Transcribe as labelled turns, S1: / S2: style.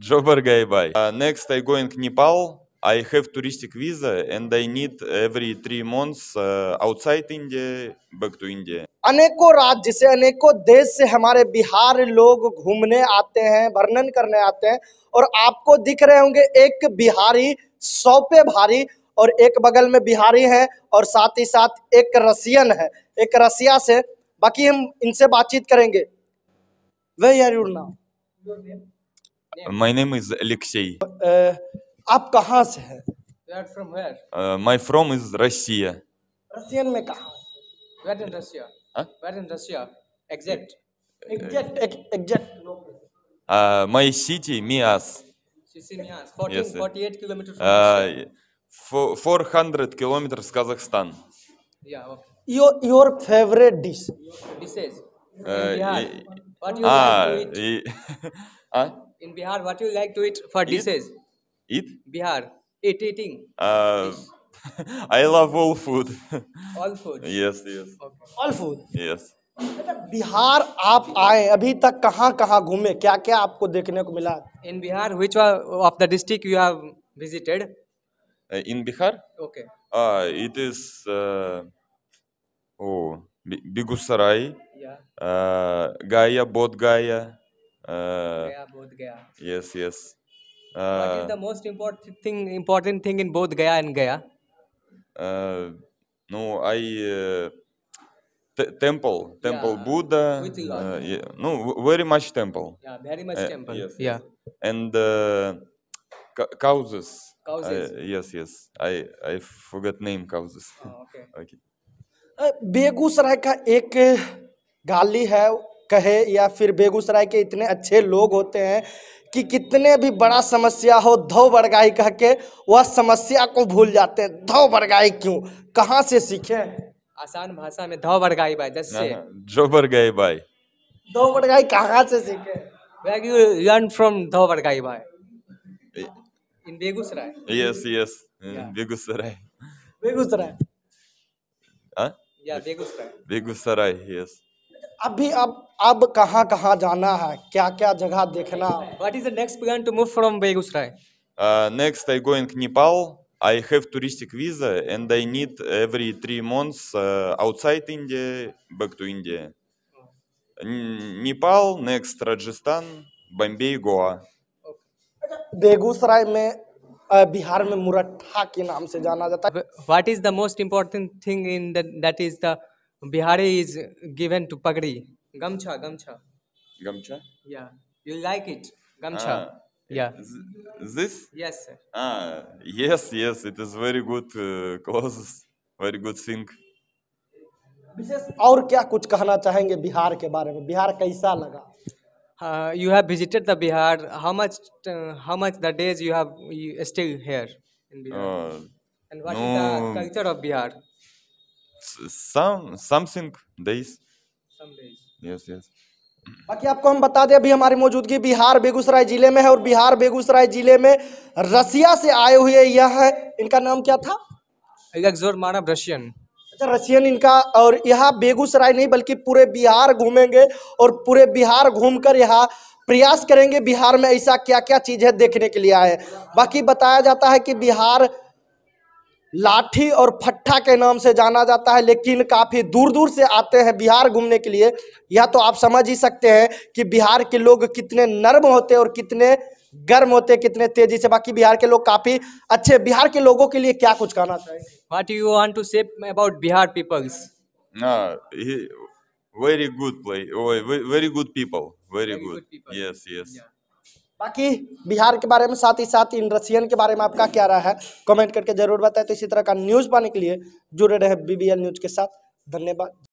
S1: Joburg bye. Uh, next, I going Nepal. I have touristic visa and I need every three months uh, outside India, back to India.
S2: अनेकों राज्य से अनेकों देश से हमारे बिहार लोग घूमने आते हैं वर्णन करने आते हैं और आपको दिख रहे होंगे एक बिहारी सौ पे भारी और एक बगल में बिहारी है और साथ ही साथ एक रसियन है एक रसिया से बाकी हम इनसे बातचीत करेंगे वे यार नाम
S1: Uh, my name is Alexey.
S2: Uh, आप कहाँ से हैं?
S3: Where from where?
S1: Uh, my from is Russia.
S3: Russian में कहाँ? Where in Russia? Huh? Where in Russia? Exact. Exact. Exact.
S1: Uh, my city Mias.
S3: City Mias. 14, yes, 48 kilometers from
S1: uh, Russia. 400 kilometers Kazakhstan.
S2: Yeah. Okay. Your your favorite dish? Dishes.
S3: Uh, Bihar. What you uh, like to ah,
S1: eat? Uh,
S3: In Bihar, what you like to eat for Eat? dishes? Eat? Bihar. Eat, eating.
S1: Uh, I love all food.
S3: All
S2: food.
S1: yes, yes, Okay. All food? yes.
S2: Bihar आप आए अभी तक कहाँ कहाँ घूमे क्या क्या आपको देखने को मिला इन
S3: बिहार विच one of the district you have visited? Uh, in Bihar, Okay.
S1: uh, Begusarai गाया बोध गाया इम्पोर्टेंट
S3: थिंग इन बोध Gaya and Gaya
S1: no I temple temple Buddha no very much temple and causes yes yes I I forget name causes okay
S2: Begusarai का एक गाली है कहे या फिर बेगूसराय के इतने अच्छे लोग होते हैं कि कितने भी बड़ा समस्या हो धो बड़गाई कह के वह समस्या को भूल जाते हैं धो बड़गाई क्यों कहाँ से सीखे
S3: आसान भाषा में धो बड़गाई भाई दस से हाँ, हाँ, जो बड़गाई भाई धो बड़गाई
S2: कहाँ से सीखे
S3: Where यू लर्न फ्रॉम धो बड़गाई भाई in Begusarai yes yes
S1: Begusarai Begusarai या
S3: हाँ? बेगूसराय
S1: बेगूसराय यस
S2: अभी अब अब कहाँ कहाँ जाना है क्या क्या जगह देखना
S3: what is the next plan
S1: to move from Beigusrai? Uh, next, I going I have touristic visa and I need every three months uh, outside India, back to India. N- Nepal, next Rajasthan, Bombay, Goa.
S2: Begusarai में अ, बिहार में मुरट्ठा के नाम से जाना जाता है
S3: What is the most important thing in the, that is the Bihari is given to pagri. Gamcha, gamcha. Gamcha? Yeah. You like it? Gamcha. Ah, yeah. Th- this?
S1: Yes. Sir. Ah, yes, yes. It is very good uh, clothes. Very good thing.
S2: विशेष और क्या कुछ कहना चाहेंगे बिहार के बारे में बिहार कैसा लगा
S3: you have visited the Bihar how much how much the days you have stay here in Bihar and what is the culture of Bihar
S1: some something days some days yes yes
S2: बाकी आपको हम बता दें अभी हमारी मौजूदगी बिहार बेगूसराय जिले में है और बिहार बेगूसराय जिले में रसिया से आए हुए यह है इनका नाम क्या था
S3: मानव रशियन
S2: अच्छा रशियन इनका और यहाँ बेगूसराय नहीं बल्कि पूरे बिहार घूमेंगे और पूरे बिहार घूमकर यहाँ प्रयास करेंगे बिहार में ऐसा क्या क्या चीज़ है देखने के लिए आए बाकी बताया जाता है कि बिहार लाठी और फट्ठा के नाम से जाना जाता है लेकिन काफ़ी दूर दूर से आते हैं बिहार घूमने के लिए यह तो आप समझ ही सकते हैं कि बिहार के लोग कितने नर्म होते और कितने गर्म होते कितने तेजी से बाकी बिहार के लोग काफ़ी अच्छे बिहार के लोगों के लिए क्या कुछ कहना चाहिए
S3: what you want to say about Bihar peoples very
S1: good very good people very good yes yes
S2: बाकी बिहार के बारे में साथ ही साथ इन रशियन के बारे में आपका क्या रहा है कमेंट करके जरूर बताएं तो इसी तरह का न्यूज़ पाने के लिए जुड़े रहे बीबीएल न्यूज़ के साथ धन्यवाद